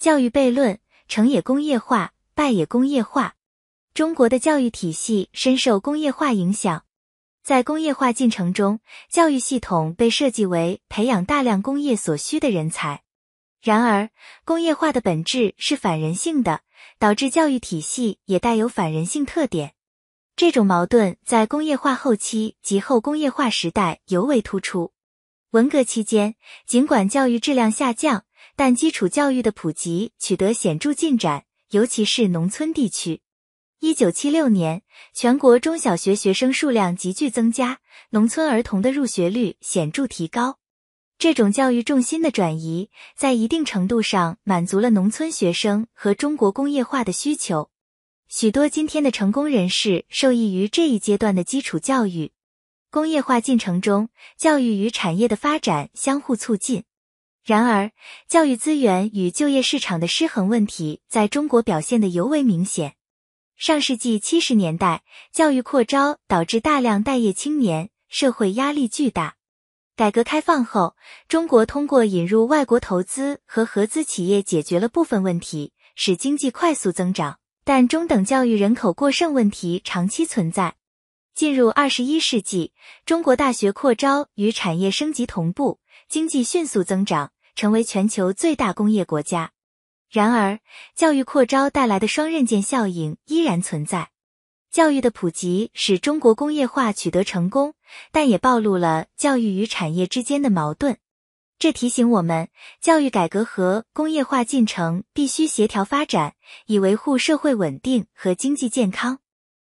教育悖论：成也工业化，败也工业化。中国的教育体系深受工业化影响，在工业化进程中，教育系统被设计为培养大量工业所需的人才。然而，工业化的本质是反人性的，导致教育体系也带有反人性特点。这种矛盾在工业化后期及后工业化时代尤为突出。文革期间，尽管教育质量下降。但基础教育的普及取得显著进展，尤其是农村地区。一九七六年，全国中小学学生数量急剧增加，农村儿童的入学率显著提高。这种教育重心的转移，在一定程度上满足了农村学生和中国工业化的需求。许多今天的成功人士受益于这一阶段的基础教育。工业化进程中，教育与产业的发展相互促进。然而，教育资源与就业市场的失衡问题在中国表现得尤为明显。上世纪七十年代，教育扩招导致大量待业青年，社会压力巨大。改革开放后，中国通过引入外国投资和合资企业解决了部分问题，使经济快速增长。但中等教育人口过剩问题长期存在。进入二十一世纪，中国大学扩招与产业升级同步，经济迅速增长。成为全球最大工业国家，然而教育扩招带来的双刃剑效应依然存在。教育的普及使中国工业化取得成功，但也暴露了教育与产业之间的矛盾。这提醒我们，教育改革和工业化进程必须协调发展，以维护社会稳定和经济健康。